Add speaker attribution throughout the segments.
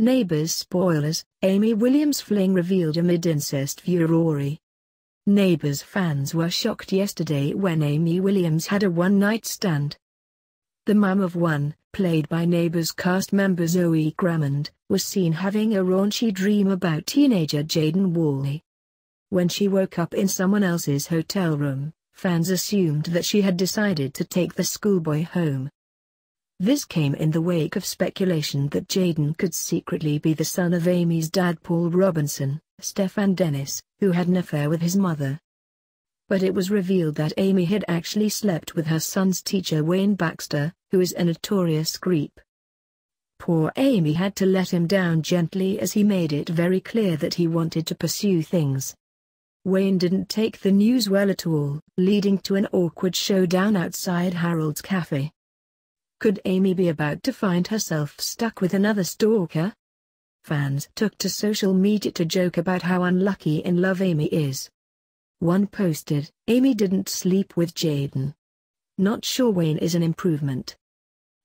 Speaker 1: Neighbors spoilers, Amy Williams fling revealed amid incest furore. Neighbors fans were shocked yesterday when Amy Williams had a one-night stand. The mum of one, played by Neighbors cast member Zoe Grammond, was seen having a raunchy dream about teenager Jaden Wally. When she woke up in someone else's hotel room, fans assumed that she had decided to take the schoolboy home. This came in the wake of speculation that Jaden could secretly be the son of Amy's dad Paul Robinson, Stefan Dennis, who had an affair with his mother. But it was revealed that Amy had actually slept with her son's teacher Wayne Baxter, who is a notorious creep. Poor Amy had to let him down gently as he made it very clear that he wanted to pursue things. Wayne didn't take the news well at all, leading to an awkward showdown outside Harold's cafe. Could Amy be about to find herself stuck with another stalker? Fans took to social media to joke about how unlucky in love Amy is. One posted, Amy didn't sleep with Jaden. Not sure Wayne is an improvement.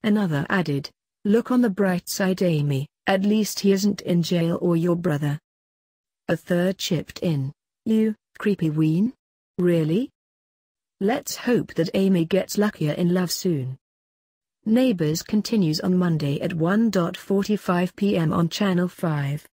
Speaker 1: Another added, Look on the bright side, Amy, at least he isn't in jail or your brother. A third chipped in, You, creepy ween? Really? Let's hope that Amy gets luckier in love soon. Neighbours continues on Monday at 1.45 pm on Channel 5.